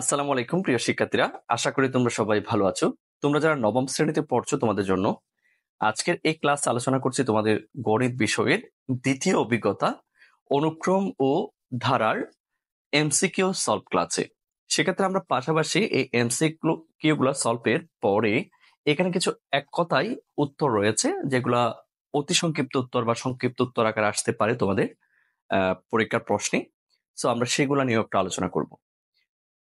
আসসালামু আলাইকুম প্রিয় শিক্ষার্থীরা আশা করি তোমরা সবাই ভালো আছো তোমরা যারা নবম শ্রেণীতে পড়ছো তোমাদের জন্য আজকের এই ক্লাস আলোচনা করছি তোমাদের গণিত বিষয়ের দ্বিতীয় অভিজ্ঞতা অনুক্রম ও ধারার এমসিকিউ সলভ ক্লাসে সেক্ষেত্রে আমরা পাশাপাশি এই এমসিকিউ গুলা সলভের পরে এখানে কিছু এক কথাই উত্তর রয়েছে যেগুলা অতি সংক্ষিপ্ত উত্তর বা সংক্ষিপ্ত উত্তর আকারে আসতে পারে তোমাদের পরীক্ষার প্রশ্নে সো আমরা সেগুলো নিয়ে একটা আলোচনা করবো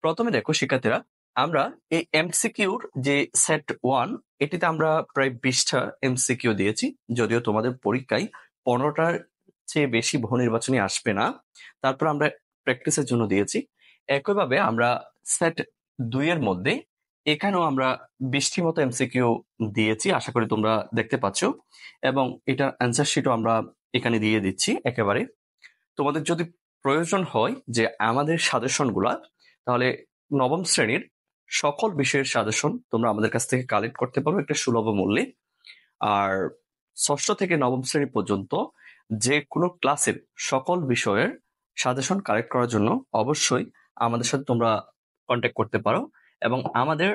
প্রথমে দেখো শিক্ষার্থীরা আমরা এই এমসিকিউর যে সেট ওয়ান এটিতে আমরা প্রায় বিশটা এমসিকিউ দিয়েছি যদিও তোমাদের পরীক্ষায় পনেরোটার চেয়ে বেশি বহু নির্বাচনী আসবে না তারপর আমরা প্র্যাকটিসের জন্য দিয়েছি একইভাবে আমরা সেট দুইয়ের মধ্যে এখানেও আমরা বৃষ্টি মতো এমসিকিউ দিয়েছি আশা করি তোমরা দেখতে পাচ্ছ এবং এটার অ্যান্সার শিটও আমরা এখানে দিয়ে দিচ্ছি একেবারে তোমাদের যদি প্রয়োজন হয় যে আমাদের সাজেশনগুলা তাহলে নবম শ্রেণীর সকল বিষয়ের সাজেশন তোমরা আমাদের কাছ থেকে কালেক্ট করতে পারো একটা সুলভ মূল্যে আর ষষ্ঠ থেকে নবম শ্রেণী পর্যন্ত যে কোনো ক্লাসের সকল বিষয়ের সাজেশন কালেক্ট করার জন্য অবশ্যই আমাদের সাথে তোমরা কন্ট্যাক্ট করতে পারো এবং আমাদের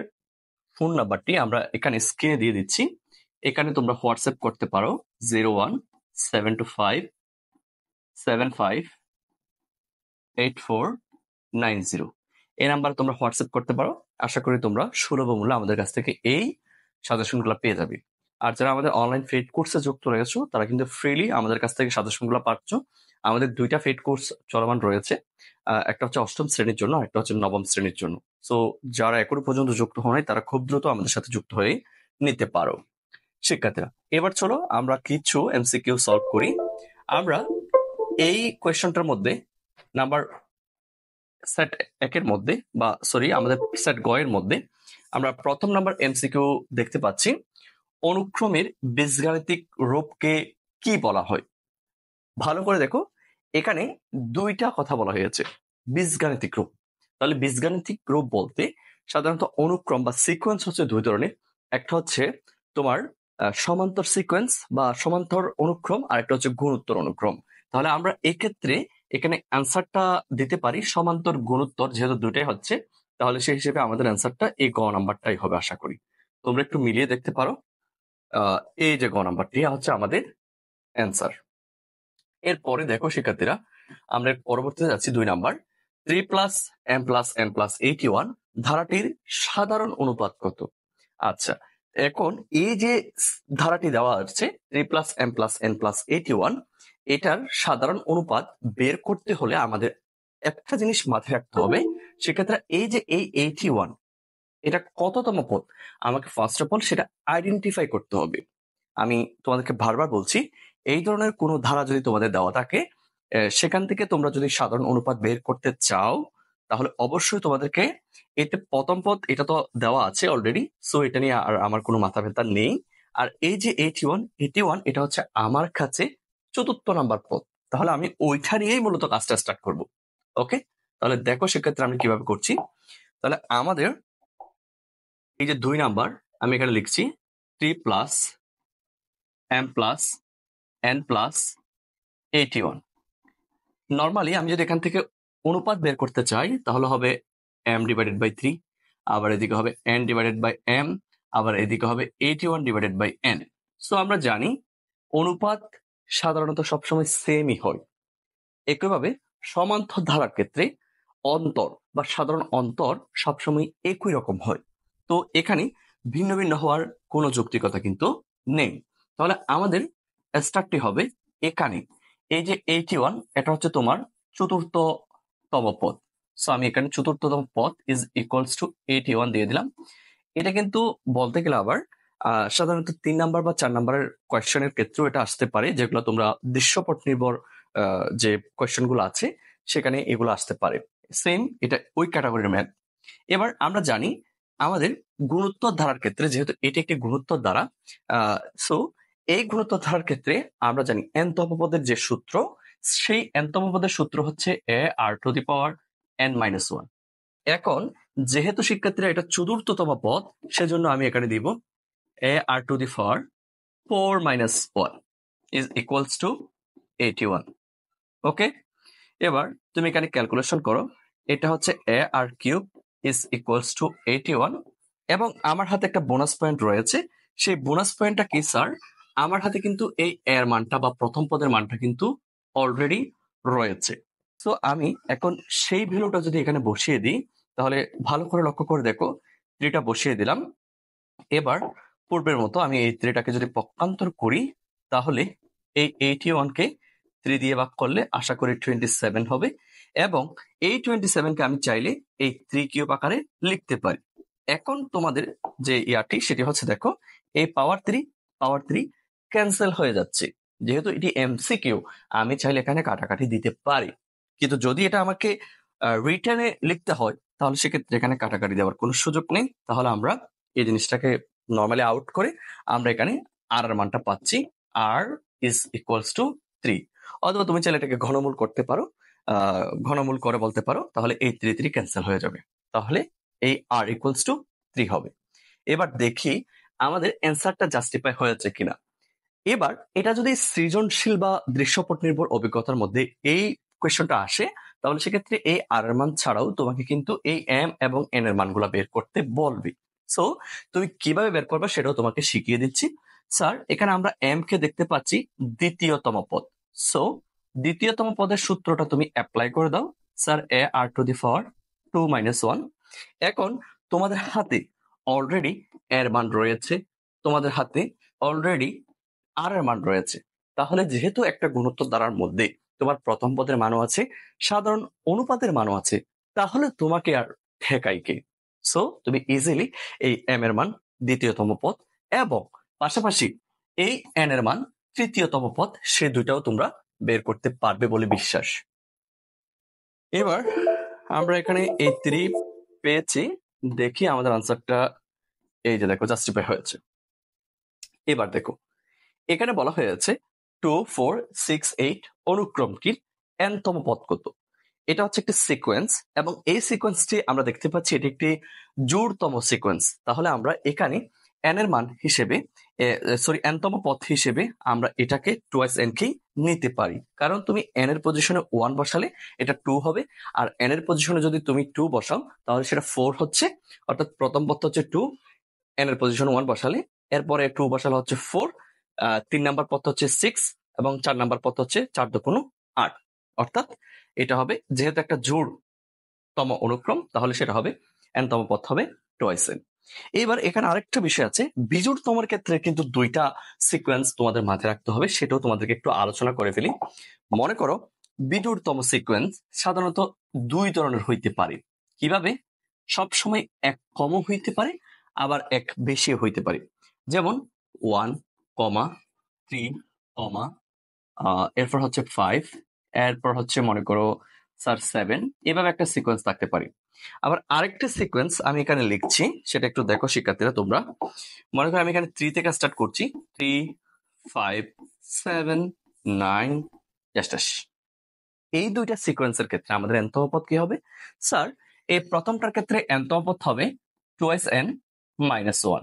ফোন নাম্বারটি আমরা এখানে স্ক্রিনে দিয়ে দিচ্ছি এখানে তোমরা হোয়াটসঅ্যাপ করতে পারো zero one seven two five seven five eight four nine zero এই নাম্বার তোমরা হোয়াটসঅ্যাপ করতে পারো আশা করি তোমরা সুলভ মূল্য আমাদের কাছ থেকে এই সাজেশনগুলো পেয়ে যাবে আর যারা আমাদের অনলাইন ফেড কোর্সে যুক্ত রয়েছে তারা কিন্তু ফ্রিলি আমাদের কাছ থেকে সাজেশনগুলো পাচ্ছ আমাদের দুইটা ফেড কোর্স চলমান রয়েছে একটা হচ্ছে অষ্টম শ্রেণীর জন্য একটা হচ্ছে নবম শ্রেণীর জন্য সো যারা এখনো পর্যন্ত যুক্ত হয় নাই তারা খুব দ্রুত আমাদের সাথে যুক্ত হয়ে নিতে পারো শিক্ষার্থীরা এবার চলো আমরা কিছু এমসিকিউ সলভ করি আমরা এই কোয়েশনটার মধ্যে নাম্বার সেট একের মধ্যে বা সরি আমাদের সেট গয়ের মধ্যে আমরা প্রথম নাম্বার এমসিকিউ দেখতে পাচ্ছি অনুক্রমের বীজগাণিতিক রূপকে কি বলা হয় ভালো করে দেখো এখানে দুইটা কথা বলা হয়েছে বীজগাণিতিক রূপ তাহলে বীজগাণিতিক রূপ বলতে সাধারণত অনুক্রম বা সিকোয়েন্স হচ্ছে দুই ধরনের একটা হচ্ছে তোমার সমান্তর সিকোয়েন্স বা সমান্তর অনুক্রম আর একটা হচ্ছে গুণোত্তর অনুক্রম তাহলে আমরা এক্ষেত্রে ক্ষেত্রে এখানে অ্যান্সারটা দিতে পারি সমান্তর গুণোত্তর যেহেতু দুটাই হচ্ছে তাহলে সেই হিসেবে আমাদের অ্যান্সারটা এই গ নাম্বারটাই হবে আশা করি তোমরা একটু মিলিয়ে দেখতে পারো এই যে গ নাম্বারটি হচ্ছে আমাদের অ্যান্সার এরপরে দেখো শিক্ষার্থীরা আমরা পরবর্তীতে যাচ্ছি দুই number three plus M plus N plus eighty one ধারাটির সাধারণ অনুপাত কত আচ্ছা এখন এই যে ধারাটি দেওয়া আছে three plus M plus N plus eighty one এটার সাধারণ অনুপাত বের করতে হলে আমাদের একটা জিনিস মাথায় রাখতে হবে সেক্ষেত্রে এই যে এই এইটি ওয়ান এটা কততম পদ আমাকে ফার্স্ট অফ অল সেটা আইডেন্টিফাই করতে হবে আমি তোমাদেরকে বারবার বলছি এই ধরনের কোনো ধারা যদি তোমাদের দেওয়া থাকে সেখান থেকে তোমরা যদি সাধারণ অনুপাত বের করতে চাও তাহলে অবশ্যই তোমাদেরকে এতে প্রথম পদ এটা তো দেওয়া আছে অলরেডি সো এটা নিয়ে আর আমার কোনো মাথা ব্যথা নেই আর এই যে এইটি ওয়ান এইটি ওয়ান এটা হচ্ছে আমার কাছে চতুর্থ নাম্বার পদ তাহলে আমি ওইটা নিয়েই মূলত কাজটা স্টার্ট করব ওকে তাহলে দেখো সেক্ষেত্রে আমি কিভাবে করছি তাহলে আমাদের এই যে দুই নাম্বার আমি এখানে লিখছি three plus M plus N plus eighty one normally আমি যদি এখান থেকে অনুপাত বের করতে চাই তাহলে হবে এম ডিভাইডেড বাই থ্রি আবার এদিকে হবে এন ডিভাইডেড বাই এম আবার এদিকে হবে eighty one divided by N so আমরা জানি অনুপাত সাধারণত সবসময় সেমই হয় একইভাবে সমান্তর ধারার ক্ষেত্রে অন্তর বা সাধারণ অন্তর সবসময় একই রকম হয় তো এখানে ভিন্ন ভিন্ন হওয়ার কোনো যৌক্তিকতা কিন্তু নেই তাহলে আমাদের স্টারটি হবে এখানে এই যে এইটি ওয়ান এটা হচ্ছে তোমার চতুর্থতম পদ সো আমি এখানে চতুর্থতম পথ is equals to eighty one দিয়ে দিলাম এটা কিন্তু বলতে গেলে আবার সাধারণত তিন নাম্বার বা চার নাম্বারের কোয়েশনের ক্ষেত্রেও এটা আসতে পারে যেগুলো তোমরা দৃশ্যপট নির্ভর যে কোয়েশনগুলো আছে সেখানে এগুলো আসতে পারে সেম এটা ওই ক্যাটাগরির ম্যাথ এবার আমরা জানি আমাদের গুরুত্ব ধারার ক্ষেত্রে যেহেতু এটি একটি গুরুত্বর ধারা সো এই গুরুত্ব ধারার ক্ষেত্রে আমরা জানি এনতম যে সূত্র সেই এনতম পদের সূত্র হচ্ছে A R to the power N minus one এখন যেহেতু শিক্ষার্থীরা এটা চতুর্থতম পদ সেজন্য আমি এখানে দিব r to the power 4 minus 1 is equals to 81. ওকে এবার তুমি এখানে ক্যালকুলেশন করো এটা হচ্ছে A R cube is equals to eighty one এবং আমার হাতে একটা বোনাস পয়েন্ট রয়েছে সেই বোনাস পয়েন্টটা কি স্যার আমার হাতে কিন্তু এই এর মানটা বা প্রথম পদের মানটা কিন্তু অলরেডি রয়েছে তো আমি এখন সেই ভ্যালুটা যদি এখানে বসিয়ে দিই তাহলে ভালো করে লক্ষ্য করে দেখো ত্রিটা বসিয়ে দিলাম এবার পূর্বের মতো আমি এই থ্রিটাকে যদি পক্ষান্তর করি তাহলে এই এইটি ওয়ানকে থ্রি দিয়ে ভাগ করলে আশা করি টোয়েন্টি সেভেন হবে এবং এই টোয়েন্টি সেভেনকে আমি চাইলে এই থ্রি কিউব আকারে লিখতে পারি এখন তোমাদের যে ইয়ারটি সেটি হচ্ছে দেখো এই power three power three cancel হয়ে যাচ্ছে যেহেতু এটি এমসি কিউ আমি চাইলে এখানে কাটাকাটি দিতে পারি কিন্তু যদি এটা আমাকে রিটার্নে লিখতে হয় তাহলে সেক্ষেত্রে এখানে কাটাকাটি দেওয়ার কোনো সুযোগ নেই তাহলে আমরা এই জিনিসটাকে নর্মালি আউট করে আমরা এখানে আর এর মানটা পাচ্ছি R is equals to three অথবা তুমি চাইলে এটাকে ঘনমূল করতে পারো ঘনমূল করে বলতে পারো তাহলে এই থ্রি থ্রি ক্যান্সেল হয়ে যাবে তাহলে এই আর ইকুয়ালস টু থ্রি হবে এবার দেখি আমাদের অ্যান্সারটা জাস্টিফাই হয়েছে কিনা এবার এটা যদি সৃজনশীল বা দৃশ্যপট নির্ভর অভিজ্ঞতার মধ্যে এই কোয়েশনটা আসে তাহলে সেক্ষেত্রে এই আর এর মান ছাড়াও তোমাকে কিন্তু এই এম এবং এন এর মানগুলা বের করতে বলবে সো তুমি কিভাবে বের করবে সেটাও তোমাকে শিখিয়ে দিচ্ছি স্যার এখানে আমরা এম কে দেখতে পাচ্ছি দ্বিতীয়তম পদ সো দ্বিতীয়তম পদের সূত্রটা তুমি অ্যাপ্লাই করে দাও sir A R to the four two minus one এখন তোমাদের হাতে অলরেডি এর মান রয়েছে তোমাদের হাতে অলরেডি আর এর মান রয়েছে তাহলে যেহেতু একটা গুণোত্তর দ্বারার মধ্যে তোমার প্রথম পদের মানও আছে সাধারণ অনুপাতের মানও আছে তাহলে তোমাকে আর ঠেকাই কে সো তুমি ইজিলি এই এম এর মান দ্বিতীয়তম পথ এবং পাশাপাশি এই এন এর মান তৃতীয়তম পথ সে দুইটাও তোমরা বের করতে পারবে বলে বিশ্বাস এবার আমরা এখানে এই থ্রি পেয়েছি দেখি আমাদের আনসারটা এই যে দেখো জাস্টিফাই হয়েছে এবার দেখো এখানে বলা হয়েছে টু ফোর সিক্স এইট অনুক্রমটির এনতম পথ কত এটা হচ্ছে একটি সিকোয়েন্স এবং এই সিকোয়েন্সটি আমরা দেখতে পাচ্ছি এটি একটি জোরতম সিকোয়েন্স তাহলে আমরা এখানে এন এর মান হিসেবে সরি এনতম পথ হিসেবে আমরা এটাকে টুয়াইস এন কে নিতে পারি কারণ তুমি এন এর পজিশনে ওয়ান বসালে এটা টু হবে আর এন এর পজিশনে যদি তুমি টু বসাও তাহলে সেটা ফোর হচ্ছে অর্থাৎ প্রথম পথ হচ্ছে টু এন এর পজিশনে ওয়ান বসালে এরপরে টু বসালে হচ্ছে ফোর তিন নাম্বার পথ হচ্ছে সিক্স এবং চার নাম্বার পথ হচ্ছে চার দোকানো আট অর্থাৎ এটা হবে যেহেতু একটা তম অনুক্রম তাহলে সেটা হবে এনতম পথ হবে টয়েস এন এবার এখানে আরেকটা বিষয় আছে বিজুর তমার ক্ষেত্রে কিন্তু দুইটা সিকোয়েন্স তোমাদের মাথায় রাখতে হবে সেটাও তোমাদেরকে একটু আলোচনা করে ফেলি মনে করো তম সিকোয়েন্স সাধারণত দুই ধরনের হইতে পারে কিভাবে সবসময় এক কমও হইতে পারে আবার এক বেশি হইতে পারে যেমন ওয়ান কমা থ্রি কমা এরপর হচ্ছে ফাইভ এরপর হচ্ছে মনে করো স্যার সেভেন এভাবে একটা সিকোয়েন্স থাকতে পারি আবার আরেকটা সিকোয়েন্স আমি এখানে লিখছি সেটা একটু দেখো শিক্ষার্থীরা তোমরা মনে করো আমি এখানে থ্রি থেকে স্টার্ট করছি থ্রি ফাইভ সেভেন নাইন জাস্টাস এই দুইটা সিকোয়েন্সের ক্ষেত্রে আমাদের এন্তপথ কি হবে স্যার এই প্রথমটার ক্ষেত্রে এন্তপথ হবে টোয়েস এন মাইনাস ওয়ান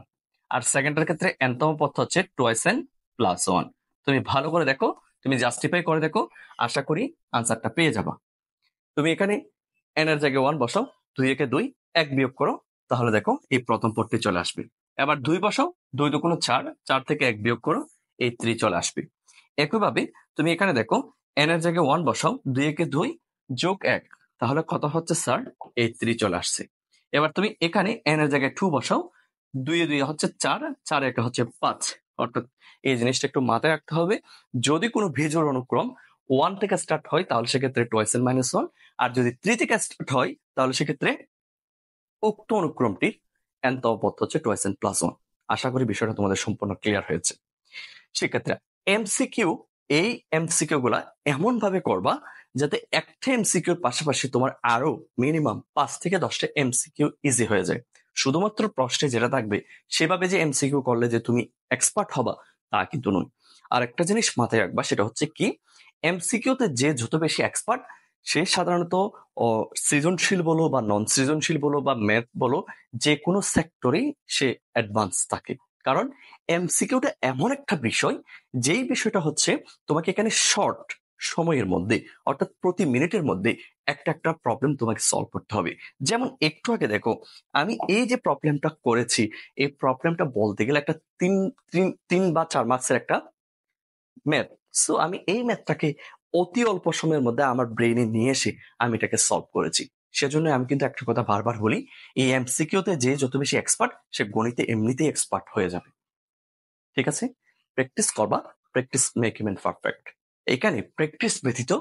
আর সেকেন্ডটার ক্ষেত্রে এন্তম পথ হচ্ছে টোয়েস এন প্লাস ওয়ান তুমি ভালো করে দেখো তুমি জাস্টিফাই করে দেখো আশা করি আনসারটা পেয়ে যাবা তুমি এখানে এনার জায়গায় ওয়ান বসাও দুই একে দুই এক বিয়োগ করো তাহলে দেখো এই প্রথম পদটি চলে আসবে এবার দুই বসাও দুই তো কোনো চার চার থেকে এক বিয়োগ করো এই থ্রি চলে আসবে একইভাবে তুমি এখানে দেখো এনার জায়গায় ওয়ান বসাও দুই একে দুই যোগ এক তাহলে কত হচ্ছে স্যার এই থ্রি চলে আসছে এবার তুমি এখানে এনার জায়গায় টু বসাও দুই দুই হচ্ছে চার চার একে হচ্ছে পাঁচ অর্থাৎ এই জিনিসটা একটু মাথায় রাখতে হবে যদি কোনো ভেজোর অনুক্রম ওয়ান থেকে স্টার্ট হয় তাহলে সেক্ষেত্রে টয়েস এন মাইনাস ওয়ান আর যদি থ্রি থেকে স্টার্ট হয় তাহলে সেক্ষেত্রে উক্ত অনুক্রমটির এনতম পথ হচ্ছে টয়েস এন প্লাস ওয়ান আশা করি বিষয়টা তোমাদের সম্পূর্ণ ক্লিয়ার হয়েছে সেক্ষেত্রে এমসিকিউ এই এমসিকিউ গুলা এমন ভাবে করবা যাতে একটা এমসিকিউর পাশাপাশি তোমার আরো মিনিমাম পাঁচ থেকে দশটা এমসিকিউ ইজি হয়ে যায় শুধুমাত্র প্রশ্নে যেটা থাকবে সেভাবে যে এমসিকিউ করলে যে তুমি এক্সপার্ট হবা তা কিন্তু নয় আর একটা জিনিস মাথায় রাখবা সেটা হচ্ছে কি এমসিকিউতে যে যত বেশি এক্সপার্ট সে সাধারণত সৃজনশীল বলো বা নন সৃজনশীল বলো বা ম্যাথ বলো যে কোনো সেক্টরেই সে অ্যাডভান্স থাকে কারণ এমসিকিউটা এমন একটা বিষয় যেই বিষয়টা হচ্ছে তোমাকে এখানে শর্ট সময়ের মধ্যে অর্থাৎ প্রতি মিনিটের মধ্যে একটা একটা প্রবলেম তোমাকে সলভ করতে হবে যেমন একটু আগে দেখো আমি এই যে প্রবলেমটা করেছি এই প্রবলেমটা বলতে গেলে একটা তিন তিন তিন বা চার মার্কসের একটা ম্যাথ সো আমি এই ম্যাথটাকে অতি অল্প সময়ের মধ্যে আমার ব্রেনে নিয়ে এসে আমি এটাকে সলভ করেছি সেজন্য আমি কিন্তু একটা কথা বারবার বলি এই এমসিকিউতে যে যত বেশি এক্সপার্ট সে গণিতে এমনিতেই এক্সপার্ট হয়ে যাবে ঠিক আছে প্র্যাকটিস করবা প্র্যাকটিস মেক পারফেক্ট এখানে প্র্যাকটিস ব্যতীত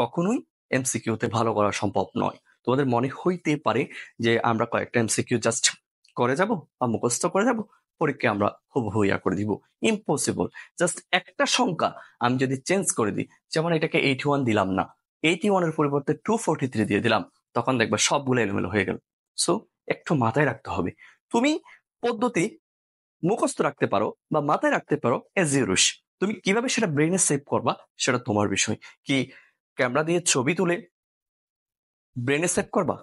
কখনোই এমসিকিউতে ভালো করা সম্ভব নয় তোমাদের মনে হইতে পারে যে আমরা কয়েকটা এমসিকিউ জাস্ট করে যাব বা মুখস্থ করে যাব পরীক্ষা আমরা হুবহু হইয়া করে দিব ইম্পসিবল জাস্ট একটা সংখ্যা আমি যদি চেঞ্জ করে দিই যেমন এটাকে এইটি ওয়ান দিলাম না এইটি ওয়ানের পরিবর্তে টু ফোরটি থ্রি দিয়ে দিলাম তখন দেখবে সবগুলো এলোমেলো হয়ে গেল সো একটু মাথায় রাখতে হবে তুমি পদ্ধতি মুখস্থ রাখতে পারো বা মাথায় রাখতে পারো এজ ইউরুশ তুমি কিভাবে সেটা ব্রেনে সেভ করবা সেটা তোমার বিষয় কি ক্যামেরা দিয়ে ছবি তুলে ব্রেনে সেভ করবা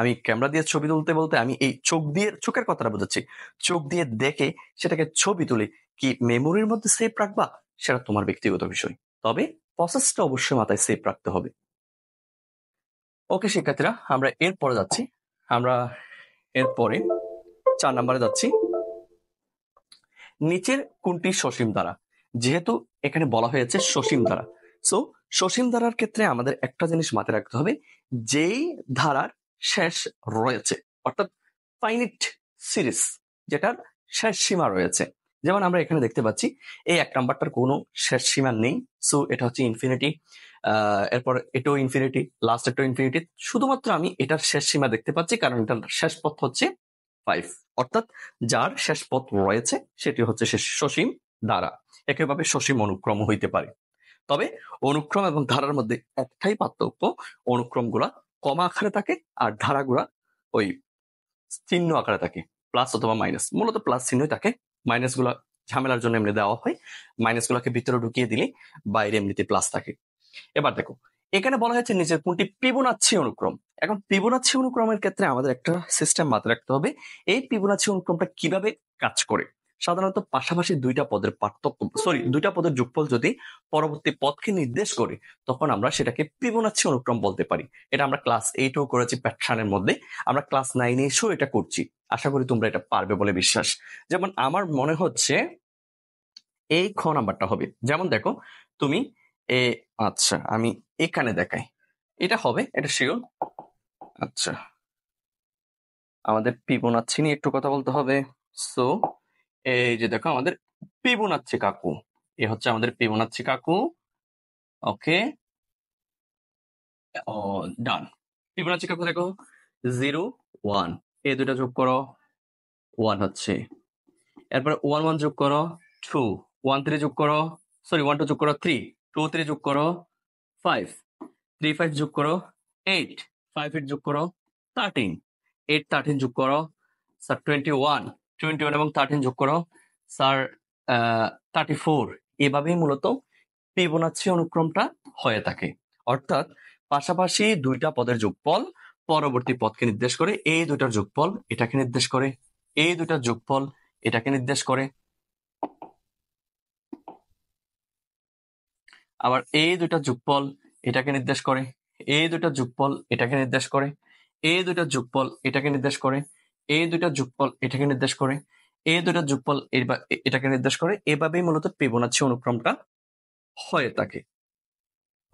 আমি ক্যামেরা দিয়ে ছবি তুলতে বলতে আমি এই চোখ দিয়ে চোখের কথাটা বোঝাচ্ছি চোখ দিয়ে দেখে সেটাকে ছবি তুলে কি মেমোরির মধ্যে সেভ রাখবা সেটা তোমার ব্যক্তিগত বিষয় তবে প্রসেসটা অবশ্যই মাথায় সেভ রাখতে হবে ওকে শিক্ষার্থীরা আমরা এরপরে যাচ্ছি আমরা এরপরে চার নাম্বারে যাচ্ছি নিচের কোনটি সসীম দ্বারা যেহেতু এখানে বলা হয়েছে সসীম দ্বারা সো সসীম ধারার ক্ষেত্রে আমাদের একটা জিনিস মাথায় রাখতে হবে যেই ধারার শেষ রয়েছে অর্থাৎ ফাইনিট সিরিজ যেটার শেষ সীমা রয়েছে যেমন আমরা এখানে দেখতে পাচ্ছি এই এক নাম্বারটার কোনো শেষ সীমা নেই সো এটা হচ্ছে ইনফিনিটি এরপর এটাও ইনফিনিটি লাস্ট এটাও ইনফিনিটি শুধুমাত্র আমি এটার শেষ সীমা দেখতে পাচ্ছি কারণ এটার শেষ পথ হচ্ছে ফাইভ অর্থাৎ যার শেষ পথ রয়েছে সেটি হচ্ছে শেষ সসীম দ্বারা একেভাবে সসীম অনুক্রম হইতে পারে তবে অনুক্রম এবং ধারার মধ্যে একটাই পার্থক্য গুলা কমা আকারে থাকে আর ধারাগুলা ওই চিহ্ন আকারে থাকে প্লাস অথবা মাইনাস মূলত প্লাস চিহ্নই থাকে গুলা ঝামেলার জন্য এমনি দেওয়া হয় মাইনাস গুলাকে ভিতরে ঢুকিয়ে দিলে বাইরে এমনিতে প্লাস থাকে এবার দেখো এখানে বলা হয়েছে নিচের কোনটি পিবনাচ্ছি অনুক্রম এখন পিবনাচ্ছি অনুক্রমের ক্ষেত্রে আমাদের একটা সিস্টেম মাথায় রাখতে হবে এই পিবনাচ্ছি অনুক্রমটা কিভাবে কাজ করে সাধারণত পাশাপাশি দুইটা পদের পার্থক্য সরি দুইটা পদের যোগফল যদি পরবর্তী পদকে নির্দেশ করে তখন আমরা সেটাকে পিবনাচ্ছি অনুক্রম বলতে পারি এটা আমরা ক্লাস এইটেও করেছি প্যাট্রানের মধ্যে আমরা ক্লাস নাইনে এসেও এটা করছি আশা করি তোমরা এটা পারবে বলে বিশ্বাস যেমন আমার মনে হচ্ছে এই খ নাম্বারটা হবে যেমন দেখো তুমি এ আচ্ছা আমি এখানে দেখাই এটা হবে এটা শিওর আচ্ছা আমাদের পিবনাচ্ছি নিয়ে একটু কথা বলতে হবে সো এই যে দেখো আমাদের পেবুনাচ্ছে কাকু এ হচ্ছে আমাদের পেবুনাচ্ছে কাকু ওকে ও ডান পেবুনাচ্ছে কাকু দেখো জিরো ওয়ান এ দুটা যোগ করো ওয়ান হচ্ছে এরপর ওয়ান ওয়ান যোগ করো টু ওয়ান থ্রি যোগ করো সরি ওয়ান টু যোগ করো থ্রি টু থ্রি যোগ করো ফাইভ থ্রি ফাইভ যোগ করো এইট ফাইভ এইট যোগ করো থার্টিন এইট থার্টিন যোগ করো sir twenty one twenty one এবং থার্টিন যোগ করো স্যার থার্টি ফোর এভাবেই মূলত ফিবোনাচ্ছি অনুক্রমটা হয়ে থাকে অর্থাৎ পাশাপাশি দুইটা পদের যোগফল পরবর্তী পদকে নির্দেশ করে এই দুইটার যোগফল এটাকে নির্দেশ করে এই দুইটার যোগফল এটাকে নির্দেশ করে আবার এই দুইটা যুগফল এটাকে নির্দেশ করে এই দুইটা যুগফল এটাকে নির্দেশ করে এই দুইটা যুগফল এটাকে নির্দেশ করে এ দুইটা যোগফল এটাকে নির্দেশ করে এ দুইটা যোগফল এটাকে নির্দেশ করে এভাবেই মূলত পেবনাচ্ছি অনুক্রমটা হয়ে থাকে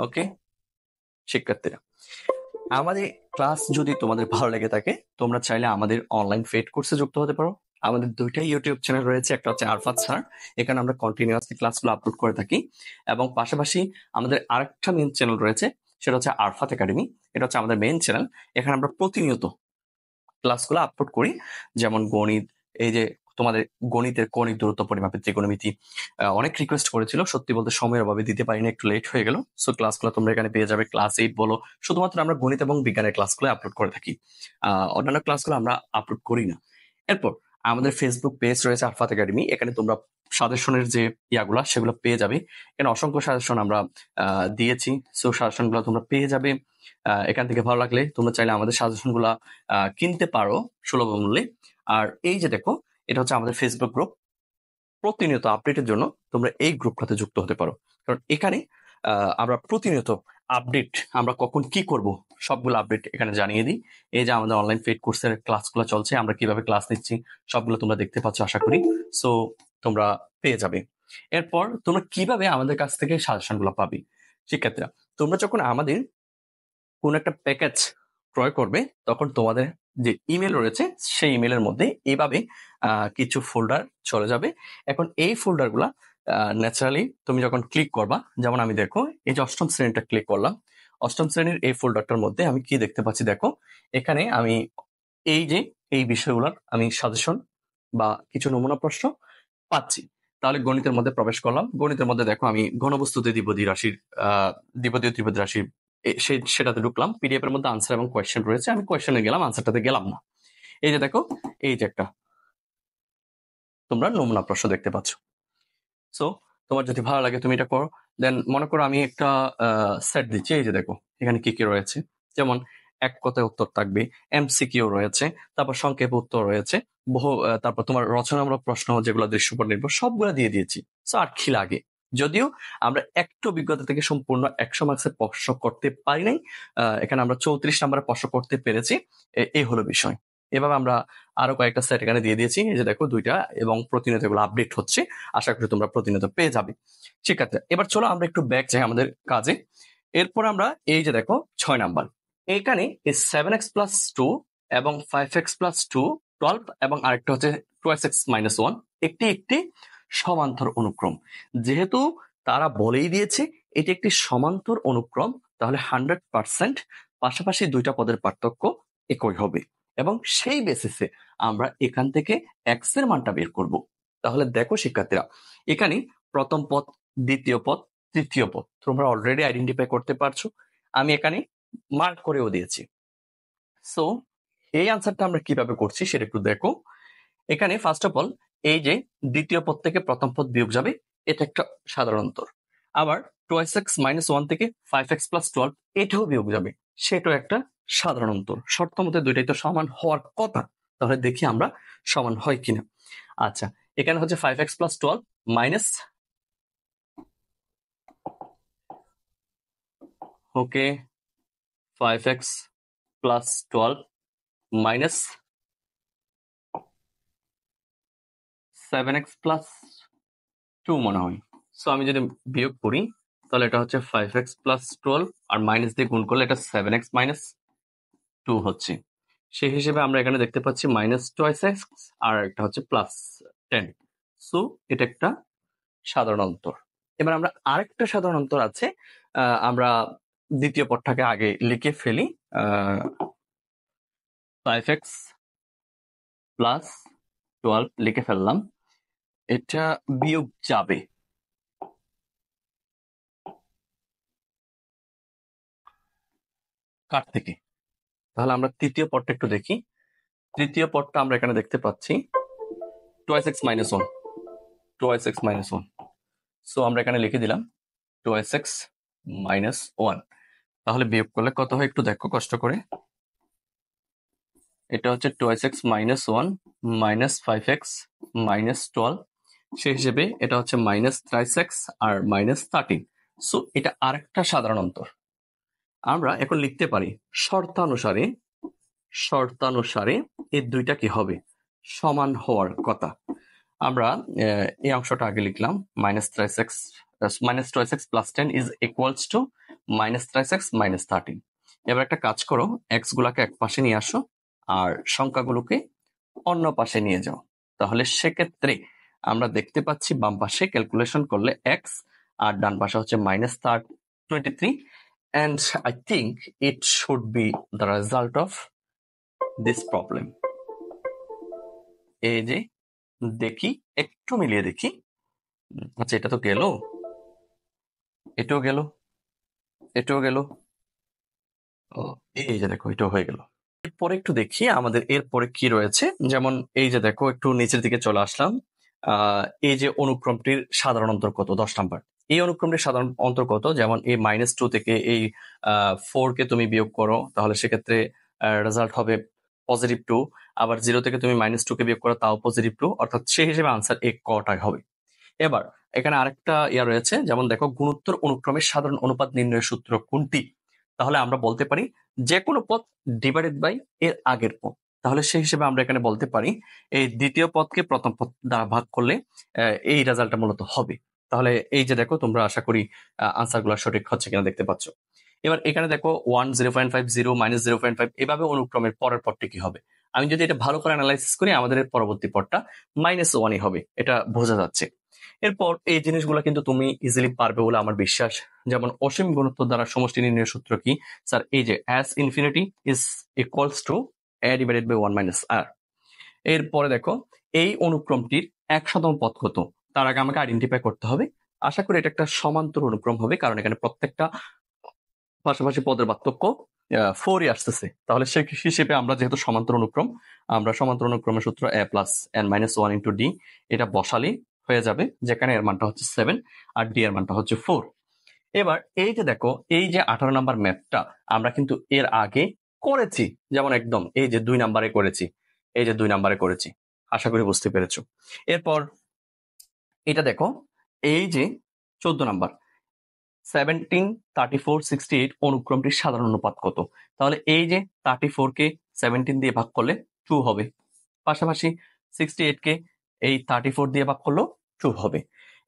ওকে শিক্ষার্থীরা আমাদের ক্লাস যদি তোমাদের ভালো লেগে থাকে তোমরা চাইলে আমাদের অনলাইন ফেড কোর্সে যুক্ত হতে পারো আমাদের দুইটা ইউটিউব চ্যানেল রয়েছে একটা হচ্ছে আরফাত স্যার এখানে আমরা কন্টিনিউয়াসলি ক্লাসগুলো আপলোড করে থাকি এবং পাশাপাশি আমাদের আরেকটা মেন চ্যানেল রয়েছে সেটা হচ্ছে আরফাত একাডেমি এটা হচ্ছে আমাদের মেন চ্যানেল এখানে আমরা প্রতিনিয়ত ক্লাসগুলো আপলোড করি যেমন গণিত এই যে তোমাদের গণিতের কণিক দূরত্ব পরিমাপের ত্রিকোণমিতি অনেক রিকোয়েস্ট করেছিল সত্যি বলতে সময়ের অভাবে দিতে পারিনি একটু লেট হয়ে গেল সো ক্লাসগুলো তোমরা এখানে পেয়ে যাবে ক্লাস এইট বলো শুধুমাত্র আমরা গণিত এবং বিজ্ঞানের ক্লাসগুলো আপলোড করে থাকি অন্যান্য ক্লাসগুলো আমরা আপলোড করি না এরপর আমাদের ফেসবুক পেজ রয়েছে আরফাত একাডেমি এখানে তোমরা সাজেশনের যে ইয়াগুলা সেগুলো পেয়ে যাবে এখানে অসংখ্য সাজেশন আমরা দিয়েছি সো সাজেশনগুলো তোমরা পেয়ে যাবে এখান থেকে ভালো লাগলে তোমরা চাইলে আমাদের সাজেশনগুলা কিনতে পারো সুলভ মূল্যে আর এই যে দেখো এটা হচ্ছে আমাদের ফেসবুক গ্রুপ প্রতিনিয়ত আপডেটের জন্য তোমরা এই গ্রুপটাতে যুক্ত হতে পারো কারণ এখানে আমরা প্রতিনিয়ত আপডেট আমরা কখন কি করব সবগুলো আপডেট এখানে জানিয়ে দিই এই যে আমাদের অনলাইন পেড কোর্সের ক্লাসগুলো চলছে আমরা কিভাবে ক্লাস নিচ্ছি সবগুলো তোমরা দেখতে পাচ্ছ আশা করি সো তোমরা পেয়ে যাবে এরপর তোমরা কিভাবে আমাদের কাছ থেকে সাজেশনগুলো পাবে শিক্ষার্থীরা তোমরা যখন আমাদের কোন একটা প্যাকেজ ক্রয় করবে তখন তোমাদের যে ইমেল রয়েছে সেই ইমেলের মধ্যে এভাবে কিছু ফোল্ডার চলে যাবে এখন এই ফোল্ডারগুলা ন্যাচারালি তুমি যখন ক্লিক করবা যেমন আমি দেখো এই যে অষ্টম শ্রেণীটা ক্লিক করলাম অষ্টম শ্রেণীর এই ফোল্ডারটার মধ্যে আমি কি দেখতে পাচ্ছি দেখো এখানে আমি এই যে এই বিষয়গুলোর আমি সাজেশন বা কিছু নমুনা প্রশ্ন পাচ্ছি তাহলে গণিতের মধ্যে প্রবেশ করলাম গণিতের মধ্যে দেখো আমি ঘনবস্তুতে দ্বিপদী রাশির আহ দ্বিপদীয় ত্রিপদ রাশির সেটাতে ঢুকলাম পিডিএফ এর মধ্যে আনসার এবং কোয়েশ্চেন রয়েছে আমি কোয়েশ্চনে গেলাম আনসারটাতে গেলাম না এই যে দেখো এই যে একটা তোমরা নমুনা প্রশ্ন দেখতে পাচ্ছ সো তোমার যদি ভালো লাগে তুমি এটা করো দেন মনে করো আমি একটা সেট দিচ্ছি এই যে দেখো এখানে কি কি রয়েছে যেমন এক কথায় উত্তর থাকবে এমসিকিউ রয়েছে তারপর সংক্ষেপ উত্তর রয়েছে বহু তারপর তোমার রচনামূলক প্রশ্ন যেগুলো উপর নির্ভর সবগুলো দিয়ে দিয়েছি আর খি লাগে যদিও আমরা একটু অভিজ্ঞতা থেকে সম্পূর্ণ একশো মার্কসের প্রশ্ন করতে পারি নাই এখানে আমরা চৌত্রিশ নাম্বারে প্রশ্ন করতে পেরেছি এই হলো বিষয় এভাবে আমরা আরো কয়েকটা সেট এখানে দিয়ে দিয়েছি এই যে দেখো দুইটা এবং প্রতিনিয়ত এগুলো আপডেট হচ্ছে আশা করি তোমরা প্রতিনিয়ত পেয়ে যাবে ঠিক আছে এবার চলো আমরা একটু ব্যাক যাই আমাদের কাজে এরপর আমরা এই যে দেখো ছয় নাম্বার এখানে সেভেন এক্স প্লাস টু এবং five x plus two twelve এবং আরেকটা হচ্ছে টুয়েলভ এক্স মাইনাস ওয়ান একটি একটি সমান্তর অনুক্রম যেহেতু তারা বলেই দিয়েছে এটি একটি সমান্তর অনুক্রম তাহলে হান্ড্রেড পার্সেন্ট পাশাপাশি দুইটা পদের পার্থক্য একই হবে এবং সেই বেসিসে আমরা এখান থেকে এক্স এর মানটা বের করব তাহলে দেখো শিক্ষার্থীরা এখানে প্রথম পদ দ্বিতীয় পদ তৃতীয় পদ তোমরা অলরেডি আইডেন্টিফাই করতে পারছো আমি এখানে মার্ক করেও দিয়েছি সো এই আনসারটা আমরা কিভাবে করছি সেটা একটু দেখো এখানে ফার্স্ট অফ অল এই যে দ্বিতীয় পদ থেকে প্রথম পদ বিয়োগ যাবে এটা একটা সাধারণ অন্তর আবার টোয়েস এক্স মাইনাস ওয়ান থেকে ফাইভ এক্স প্লাস টুয়েলভ এটাও বিয়োগ যাবে সেটাও একটা সাধারণ অন্তর শর্ত মতে দুইটাই তো সমান হওয়ার কথা তাহলে দেখি আমরা সমান হয় কিনা আচ্ছা এখানে হচ্ছে five x plus twelve minus okay 5 x plus 12 minus 7x plus two মনে হয় সো আমি যদি বিয়োগ করি তাহলে এটা হচ্ছে ফাইভ এক্স প্লাস টুয়েলভ আর মাইনাস দিয়ে গুণ করলে এটা সেভেন এক্স মাইনাস টু হচ্ছে সেই হিসেবে আমরা এখানে দেখতে পাচ্ছি মাইনাস টুয়েস এক্স আর একটা হচ্ছে প্লাস টেন সো এটা একটা সাধারণ অন্তর এবার আমরা আরেকটা সাধারণ অন্তর আছে আমরা দ্বিতীয় পদটাকে আগে লিখে ফেলি ফাইভ এক্স প্লাস টুয়েলভ লিখে ফেললাম এটা বিয়োগ যাবে কার থেকে তাহলে আমরা তৃতীয় পদটা একটু দেখি তৃতীয় পদটা আমরা এখানে দেখতে পাচ্ছি twice x minus one twice x minus one so আমরা এখানে লিখে দিলাম টোয়াইস এক্স মাইনাস ওয়ান তাহলে বিয়োগ করলে কত হয় একটু দেখো কষ্ট করে এটা হচ্ছে twice x minus one minus five x minus twelve সে হিসেবে এটা হচ্ছে মাইনাস ত্রাইস এক্স আর মাইনাস থার্টিন সো এটা আরেকটা সাধারণ অন্তর আমরা এখন লিখতে পারি শর্তানুসারে শর্তানুসারে এই দুইটা কি হবে সমান হওয়ার কথা আমরা এই অংশটা আগে লিখলাম minus thrice x minus twice x plus ten is equals to minus thrice x minus thirteen এবার একটা কাজ করো এক্স গুলাকে এক পাশে নিয়ে আসো আর সংখ্যাগুলোকে অন্য পাশে নিয়ে যাও তাহলে সেক্ষেত্রে আমরা দেখতে পাচ্ছি বাম পাশে ক্যালকুলেশন করলে এক্স আর ডান পাশে হচ্ছে minus thirty twenty three and I think it should be the result of this problem এই যে দেখি একটু মিলিয়ে দেখি আচ্ছা এটা তো গেল এটাও গেল এটাও গেল এই যে দেখো এটাও হয়ে গেল এরপরে একটু দেখি আমাদের এরপরে কি রয়েছে যেমন এই যে দেখো একটু নিচের দিকে চলে আসলাম এই যে অনুক্রমটির সাধারণ অন্তর কত দশ নাম্বার এই অনুক্রমটির সাধারণ অন্তর কত যেমন এই মাইনাস টু থেকে এই ফোর কে তুমি বিয়োগ করো তাহলে সেক্ষেত্রে রেজাল্ট হবে পজিটিভ টু আবার জিরো থেকে তুমি মাইনাস টু কে বিয়োগ করো তাও পজিটিভ টু অর্থাৎ সেই হিসেবে আনসার এ কটাই হবে এবার এখানে আরেকটা ইয়া রয়েছে যেমন দেখো গুণোত্তর অনুক্রমের সাধারণ অনুপাত নির্ণয়ের সূত্র কোনটি তাহলে আমরা বলতে পারি যে কোনো পথ ডিভাইডেড বাই এর আগের পথ তাহলে সেই হিসেবে আমরা এখানে বলতে পারি এই দ্বিতীয় পথকে প্রথম পথ দ্বারা ভাগ করলে এই রেজাল্টটা মূলত হবে তাহলে এই যে দেখো তোমরা আশা করি আনসারগুলো সঠিক হচ্ছে কিনা দেখতে পাচ্ছ এবার এখানে দেখো one zero point five zero minus zero point five এভাবে অনুক্রমের পরের পথটি কি হবে আমি যদি এটা ভালো করে অ্যানালাইসিস করি আমাদের পরবর্তী পথটা মাইনাস ওয়ানই হবে এটা বোঝা যাচ্ছে এরপর এই জিনিসগুলো কিন্তু তুমি ইজিলি পারবে বলে আমার বিশ্বাস যেমন অসীম গুণত্ব দ্বারা সমষ্টি নির্ণয় সূত্র কি স্যার এই যে as infinity is equals to a divided by one minus r এরপরে দেখো এই অনুক্রমটির একশতম পথ কত তার আগে আমাকে আইডেন্টিফাই করতে হবে আশা করি এটা একটা সমান্তর অনুক্রম হবে কারণ এখানে প্রত্যেকটা পাশাপাশি পদের পার্থক্য ফোরই আসতেছে তাহলে সে হিসেবে আমরা যেহেতু সমান্তর অনুক্রম আমরা সমান্তর অনুক্রমের সূত্র a plus n minus one into d এটা বসালে হয়ে যাবে যেখানে এর মানটা হচ্ছে সেভেন আর ডি এর মানটা হচ্ছে ফোর এবার এই যে দেখো এই যে আঠারো নাম্বার ম্যাপটা আমরা কিন্তু এর আগে করেছি যেমন একদম এই যে দুই নাম্বারে করেছি এই যে দুই নাম্বারে করেছি আশা করি বুঝতে পেরেছো এরপর এটা দেখো এই যে চোদ্দ number seventeen thirty four sixty eight অনুক্রমটির সাধারণ অনুপাত কত তাহলে এই যে থার্টি ফোরকে সেভেন্টিন দিয়ে ভাগ করলে টু হবে পাশাপাশি সিক্সটি এইটকে এই থার্টি ফোর দিয়ে ভাগ করলেও ট্রু হবে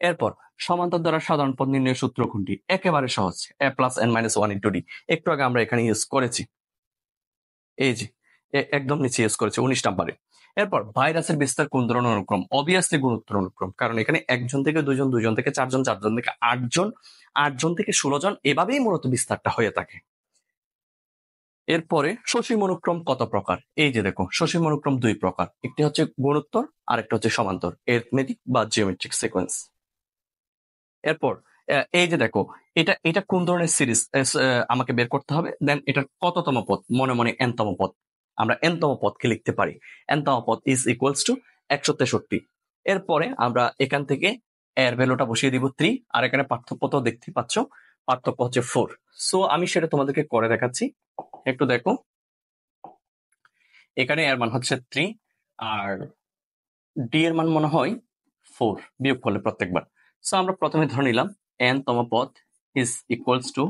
এরপর সমান্তর দ্বারা সাধারণ পদ নির্ণয়ের সূত্র কোনটি একেবারে সহজ a plus n minus one into d একটু আগে আমরা এখানে ইউজ করেছি এই যে একদম নিচে ইউজ করেছে উনিশ নাম্বারে এরপর ভাইরাসের বিস্তার কোন ধরনের অনুক্রম অবভিয়াসলি গুরুত্বের অনুক্রম কারণ এখানে একজন থেকে দুজন দুজন থেকে চারজন চারজন থেকে আটজন আটজন থেকে ষোলো জন এভাবেই মূলত বিস্তারটা হয়ে থাকে এরপরে শশী মনুক্রম কত প্রকার এই যে দেখো শশী মনুক্রম দুই প্রকার একটি হচ্ছে গুণোত্তর আর একটা হচ্ছে সমান্তর এরথমেটিক বা জিওমেট্রিক সিকোয়েন্স এরপর এই যে দেখো এটা এটা কোন ধরনের সিরিজ আমাকে বের করতে হবে দেন এটার কততম পদ মনে মনে এনতম পদ আমরা এনতম পদকে লিখতে পারি এনতম পদ ইজ ইকুয়ালস টু একশো তেষট্টি এরপরে আমরা এখান থেকে এর ভ্যালুটা বসিয়ে দিব থ্রি আর এখানে পার্থক্য তো দেখতে পাচ্ছ পার্থক্য হচ্ছে ফোর সো আমি সেটা তোমাদেরকে করে দেখাচ্ছি একটু দেখো এখানে এর মান হচ্ছে থ্রি আর ডি এর মান মনে হয় ফোর বিয়োগ করলে প্রত্যেকবার সো আমরা প্রথমে ধরে নিলাম এন তম পথ is equals to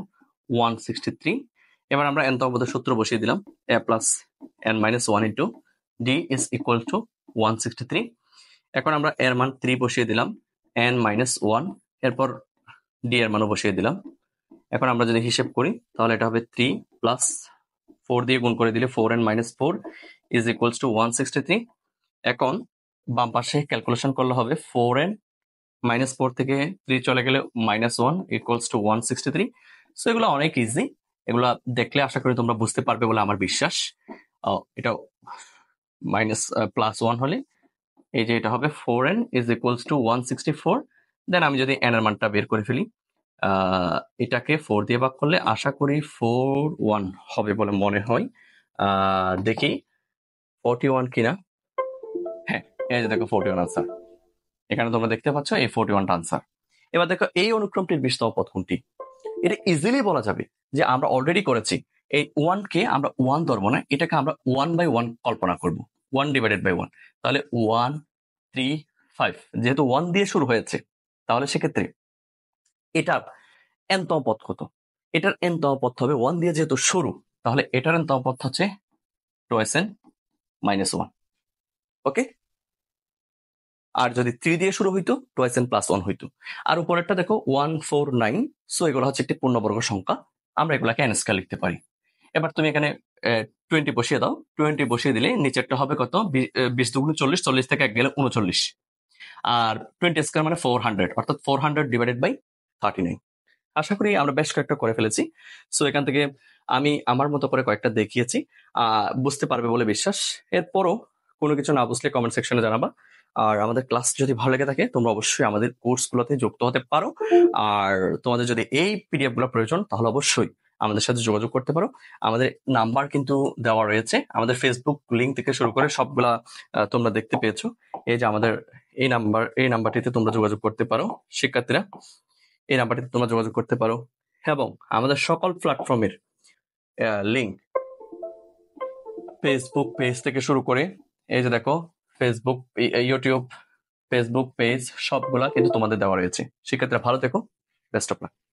one sixty three এবার আমরা এন তম পদের সূত্র বসিয়ে দিলাম a plus n minus one into d is equal to one sixty three এখন আমরা এর মান থ্রি বসিয়ে দিলাম এন মাইনাস ওয়ান এরপর ডি এর মানও বসিয়ে দিলাম এখন আমরা যদি হিসেব করি তাহলে এটা হবে থ্রি প্লাস ফোর দিয়ে গুণ করে দিলে four n minus four is equals to one sixty three এখন বাম পাশে ক্যালকুলেশন করলে হবে ফোর এন্ড মাইনাস ফোর থেকে থ্রি চলে গেলে minus one equals to one sixty three so এগুলো অনেক ইজি এগুলো দেখলে আশা করি তোমরা বুঝতে পারবে বলে আমার বিশ্বাস এটা মাইনাস প্লাস ওয়ান হলে এই যে এটা হবে four n is equals to one sixty four then আমি যদি এন এর মানটা বের করে ফেলি এটাকে ফোর দিয়ে ভাগ করলে আশা করি ফোর ওয়ান হবে বলে মনে হয় দেখি ফোরটি ওয়ান কিনা হ্যাঁ এই যে দেখো ফোরটি ওয়ান আনসার এখানে তোমরা দেখতে পাচ্ছ এই ফোরটি ওয়ান আনসার এবার দেখো এই অনুক্রমটির বিস্তর পথ কোনটি এটা ইজিলি বলা যাবে যে আমরা অলরেডি করেছি এই ওয়ানকে আমরা ওয়ান ধরবো না এটাকে আমরা ওয়ান বাই ওয়ান কল্পনা করব ওয়ান ডিভাইডেড বাই ওয়ান তাহলে ওয়ান থ্রি ফাইভ যেহেতু ওয়ান দিয়ে শুরু হয়েছে তাহলে সেক্ষেত্রে এটার এনতম পথ কত এটার এনতম পথ হবে ওয়ান দিয়ে যেহেতু শুরু তাহলে এটার এনতম পথ হচ্ছে two s n minus one okay আর যদি থ্রি দিয়ে শুরু হইতো two s n plus one হইতো আর উপরেরটা দেখো ওয়ান ফোর নাইন সো এগুলো হচ্ছে একটি পূর্ণবর্গ সংখ্যা আমরা এগুলাকে অ্যানস্কার লিখতে পারি এবার তুমি এখানে টোয়েন্টি বসিয়ে দাও টোয়েন্টি বসিয়ে দিলে নিচেরটা হবে কত বিশ দুগুণ চল্লিশ চল্লিশ থেকে এক গেলে উনচল্লিশ আর টোয়েন্টি স্কোয়ার মানে ফোর হান্ড্রেড অর্থাৎ four hundred divided by thirty nine আশা করি আমরা বেশ কয়েকটা করে ফেলেছি সো এখান থেকে আমি আমার মতো করে কয়েকটা দেখিয়েছি বুঝতে পারবে বলে বিশ্বাস এরপরও কোনো কিছু না বুঝলে কমেন্ট সেকশনে জানাবা আর আমাদের ক্লাস যদি ভালো লেগে থাকে তোমরা অবশ্যই আমাদের কোর্সগুলোতে যুক্ত হতে পারো আর তোমাদের যদি এই পিডিএফ গুলো প্রয়োজন তাহলে অবশ্যই আমাদের সাথে যোগাযোগ করতে পারো আমাদের নাম্বার কিন্তু দেওয়া রয়েছে আমাদের ফেসবুক লিঙ্ক থেকে শুরু করে সবগুলা তোমরা দেখতে পেয়েছো এই যে আমাদের এই নাম্বার এই নাম্বারটিতে তোমরা যোগাযোগ করতে পারো শিক্ষার্থীরা এই নাম্বারটিতে তোমরা যোগাযোগ করতে পারো এবং আমাদের সকল প্ল্যাটফর্মের লিঙ্ক ফেসবুক পেজ থেকে শুরু করে এই যে দেখো ফেসবুক ইউটিউব ফেসবুক পেজ সবগুলা কিন্তু তোমাদের দেওয়া রয়েছে সেক্ষেত্রে ভালো দেখো বেস্ট অফ লাক